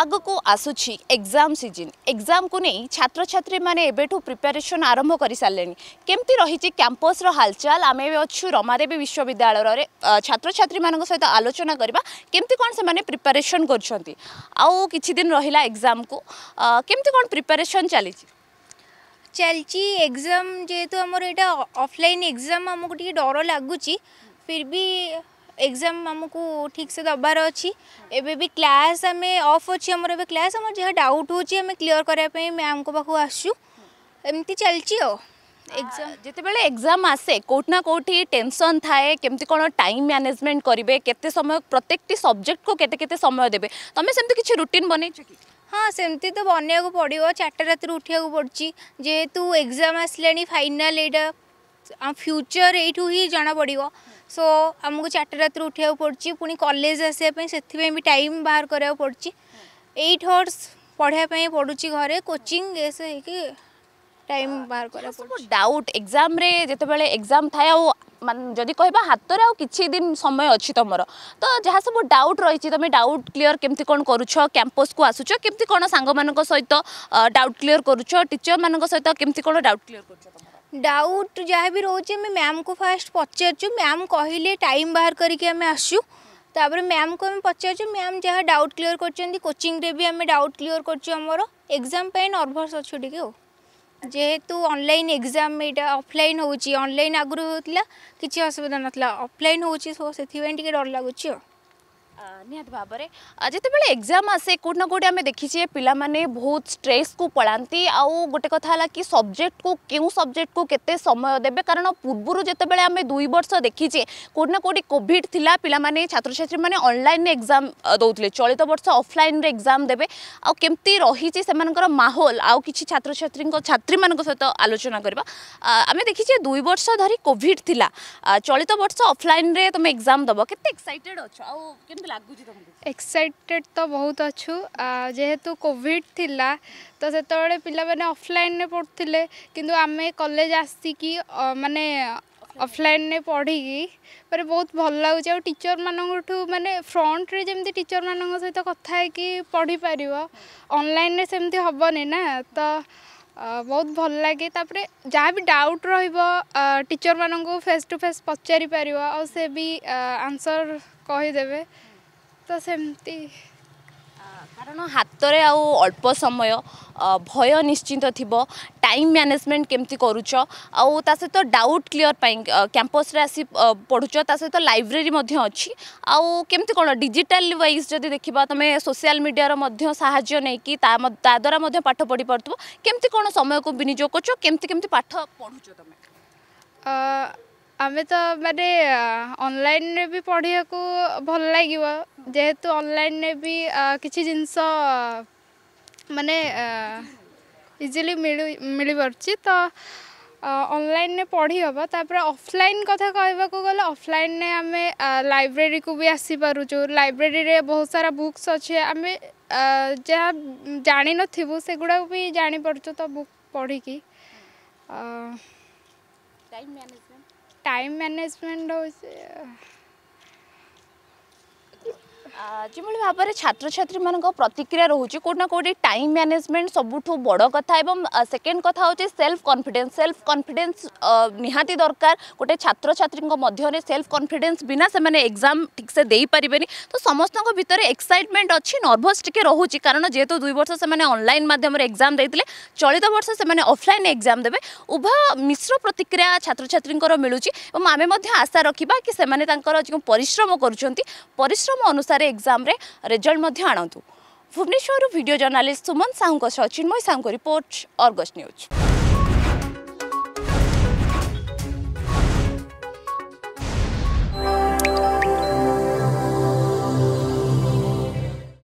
ଆଗକୁ ଆସୁଛି exam season ଏକ୍ଜାମ୍କୁ ନେଇ ଛାତ୍ରଛାତ୍ରୀମାନେ ଏବେଠୁ ପ୍ରିପାରେସନ୍ ଆରମ୍ଭ କରିସାରିଲେଣି କେମିତି ରହିଛି କ୍ୟାମ୍ପସ୍ର ହାଲଚାଲ ଆମେ ଏବେ ଅଛୁ ରମାଦେବୀ ବିଶ୍ୱବିଦ୍ୟାଳୟରେ ଛାତ୍ରଛାତ୍ରୀମାନଙ୍କ ସହିତ ଆଲୋଚନା କରିବା କେମିତି କ'ଣ ସେମାନେ ପ୍ରିପାରେସନ୍ କରୁଛନ୍ତି ଆଉ କିଛି ଦିନ ରହିଲା ଏକ୍ଜାମ୍କୁ କେମିତି କ'ଣ ପ୍ରିପାରେସନ୍ ଚାଲିଛି ଚାଲିଛି ଏକ୍ଜାମ୍ ଯେହେତୁ ଆମର ଏଇଟା ଅଫଲାଇନ୍ ଏକ୍ଜାମ୍ ଆମକୁ ଟିକେ ଡର ଲାଗୁଛି ଫିର୍ ବି एग्जाम आमको ठीक से दबार अच्छी एवं क्लास आम अफ अच्छे क्लास जहाँ डाउट हमें क्लीअर करापी मैम को पाखु आसु एमती चलती एग्जाम जिते एग्जाम आसे कौटना कौटी टेंशन थाए केमती कौन टाइम मैनेजमेंट करेंगे केते समय प्रत्येक सब्जेक्ट को केते केते समय देवे तुम्हें सेमती किसी रुटीन बन हाँ सेमती तो बनवा को पड़ो चार उठा पड़ी जेहेतु एग्जाम फाइनाल यहाँ फ्यूचर यू ही जना पड़ा সো আমাকে চারটা রাতে উঠে পড়ছে পুঁ কলেজ আসা সেপাই বি টাইম বাহার করা পড়ছে এইট আওয়ার্স পড়া পড়ুছি ঘরে কোচিং এস হয়েকি টাইম বাহার করা ডাউট এক্সামে যেতবে এক্সাম থাকে আ যদি কহবা হাতরে আউ কিছু দিন সময় অছি তোমার তো যা সব ডাউট রয়েছে তুমি ডাউট ক্লিয়ার কেমতি কোণ করুছ ক্যাম্পস কু আসুছ কেমতি কোণ সাংগ মান সহিত ডাউট ক্লিয়ার করুছ টিচর মান সহিত কেমতি কোণ ডাউট ক্লিয়ার করুছ डाउट जहाँ भी रोचे आम मैम को फास्ट पचारूँ मैम कहले टाइम बाहर करके आम आसू तापर मैम को आम पचारू मैम जहाँ डाउट क्लीयर करोचिंग कोचिंग भी आम डाउट क्लीयर करमर एग्जाम नर्भस अच्छे टी जेहेतु अनल एक्जाम यहाँ ଅଫଲାଇନ୍ होनल आगुरी होता ହେଉଥିଲା असुविधा ଅସୁବିଧା अफल ଅଫଲାଇନ୍ डर ସୋ ନିହାତି ଭାବରେ ଯେତେବେଳେ ଏକ୍ଜାମ୍ ଆସେ କେଉଁଠି ନା କେଉଁଠି ଆମେ ଦେଖିଛେ ପିଲାମାନେ ବହୁତ ଷ୍ଟ୍ରେସ୍କୁ ପଳାନ୍ତି ଆଉ ଗୋଟେ କଥା ହେଲା କି ସବଜେକ୍ଟକୁ କେଉଁ ସବଜେକ୍ଟକୁ କେତେ ସମୟ ଦେବେ କାରଣ ପୂର୍ବରୁ ଯେତେବେଳେ ଆମେ ଦୁଇ ବର୍ଷ ଦେଖିଛେ କେଉଁଠି ନା କେଉଁଠି କୋଭିଡ଼ ଥିଲା ପିଲାମାନେ ଛାତ୍ରଛାତ୍ରୀମାନେ ଅନଲାଇନ୍ରେ ଏକ୍ଜାମ୍ ଦେଉଥିଲେ ଚଳିତ ବର୍ଷ ଅଫଲାଇନ୍ରେ ଏକ୍ଜାମ୍ ଦେବେ ଆଉ କେମିତି ରହିଛି ସେମାନଙ୍କର ମାହୋଲ ଆଉ କିଛି ଛାତ୍ରଛାତ୍ରୀଙ୍କ ଛାତ୍ରୀମାନଙ୍କ ସହିତ ଆଲୋଚନା କରିବା ଆମେ ଦେଖିଛେ ଦୁଇ ବର୍ଷ ଧରି କୋଭିଡ଼ ଥିଲା ଚଳିତ ବର୍ଷ ଅଫଲାଇନ୍ରେ ତୁମେ ଏକ୍ଜାମ୍ ଦେବ କେତେ ଏକ୍ସାଇଟେଡ଼୍ ଅଛ ଆଉ କେମିତି কেমতি লাগুছি তোমাকে এক্সাইটেড তো বহুত অছু যেহেতু কোভিড থিলা তো সেতবে পিলামানে অফলাইনে পড়ুলে কিন্তু আমি কলেজ আসিকি মানে ଅଫଲାଇନ୍ରେ ପଢ଼ିକି ପରେ ବହୁତ ଭଲ ଲାଗୁଛି ଆଉ ଟିଚର୍ମାନଙ୍କଠୁ ମାନେ ଫ୍ରଣ୍ଟରେ ଯେମିତି ଟିଚର୍ମାନଙ୍କ ସହିତ କଥା ହେଇକି ପଢ଼ିପାରିବ ଅନଲାଇନ୍ରେ ସେମିତି ହେବନି ନା ତ ବହୁତ ଭଲ ଲାଗେ ତାପରେ ଯାହା ବି ଡାଉଟ୍ ରହିବ ଟିଚର୍ମାନଙ୍କୁ ଫେସ୍ ଟୁ ଫେସ୍ ପଚାରିପାରିବ ଆଉ ସେ ବି ଆନ୍ସର୍ କହିଦେବେ ତ ସେମିତି କାରଣ ହାତରେ ଆଉ ଅଳ୍ପ ସମୟ ଭୟ ନିଶ୍ଚିନ୍ତ ଥିବ ଟାଇମ୍ ମ୍ୟାନେଜମେଣ୍ଟ କେମିତି କରୁଛ ଆଉ ତା ସହିତ ଡାଉଟ୍ କ୍ଲିଅର ପାଇଁ କ୍ୟାମ୍ପସ୍ରେ ଆସି ପଢ଼ୁଛ ତା ସହିତ ଲାଇବ୍ରେରୀ ମଧ୍ୟ ଅଛି ଆଉ କେମିତି କ'ଣ ଡିଜିଟାଲ ୱାଇଜ୍ ଯଦି ଦେଖିବା ତୁମେ ସୋସିଆଲ ମିଡ଼ିଆର ମଧ୍ୟ ସାହାଯ୍ୟ ନେଇକି ତା ତାଦ୍ୱାରା ମଧ୍ୟ ପାଠ ପଢ଼ିପାରୁଥିବ କେମିତି କ'ଣ ସମୟକୁ ବିନିଯୋଗ କରୁଛ କେମିତି କେମିତି ପାଠ ପଢ଼ୁଛ ତୁମେ ଆମେ ତ ମାନେ ଅନଲାଇନ୍ରେ ବି ପଢ଼ିବାକୁ ଭଲ ଲାଗିବ ଯେହେତୁ ଅନଲାଇନ୍ରେ ବି କିଛି ଜିନିଷ ମାନେ ଇଜିଲି ମିଳି ମିଳିପାରୁଛି ତ ଅନଲାଇନ୍ରେ ପଢ଼ି ହେବ ତାପରେ ଅଫଲାଇନ୍ କଥା କହିବାକୁ ଗଲେ ଅଫଲାଇନ୍ରେ ଆମେ ଲାଇବ୍ରେରୀକୁ ବି ଆସିପାରୁଛୁ ଲାଇବ୍ରେରୀରେ ବହୁତ ସାରା ବୁକ୍ସ ଅଛି ଆମେ ଯାହା ଜାଣିନଥିବୁ ସେଗୁଡ଼ାକୁ ବି ଜାଣିପାରୁଛୁ ତ ବୁକ୍ ପଢ଼ିକି ଟାଇମ୍ ମ୍ୟାନେଜମେଣ୍ଟ टाइम मैनेजमेंट हो যেভাবে ভাবে ছাত্রছাত্রী মান প্রতিক্রিয়া রয়েছে কেউ না কোটি টাইম ম্যানেজমেন্ট সবুঠু বড় কথা এবং সেকেন্ড কথা হচ্ছে সেলফ কনফিডেন্স সেলফ কনফিডেন্স নিহতি দরকার গোটে ছাত্রছাত্রী মধ্যে সেলফ কনফিডেন্স বিনা সে এক্সাম ঠিকসে দেইপারে তো সমস্ত ভিতরে এক্সাইটমেন্ট অছি নর্ভস টিকে রহুচি কারণ যেহেতু দুই বর্ষ সে অনলাইন মাধ্যমে এক্সাম দিয়ে চলিত বর্ষ সে অফলাইন এক্সাম দেবে উভয় মিশ্র প্রতিক্রিয়া ছাত্রছাত্রীঙ্কর মিলুচি এবং আমি আশা রাখবা কি সে পরিশ্রম করছেন পরিশ্রম অনুসারে ପରେ ଏକ୍ଜାମରେ ରେଜଲ୍ଟ ମଧ୍ୟ ଆଣନ୍ତୁ ଭୁବନେଶ୍ୱରରୁ ଭିଡ଼ିଓ ଜର୍ଣ୍ଣାଲିଷ୍ଟ ସୁମନ ସାହୁଙ୍କ ସହ ଚିନ୍ମୟ ସାହୁଙ୍କ ରିପୋର୍ଟ ଅର୍ଗସ୍ ନ୍ୟୁଜ୍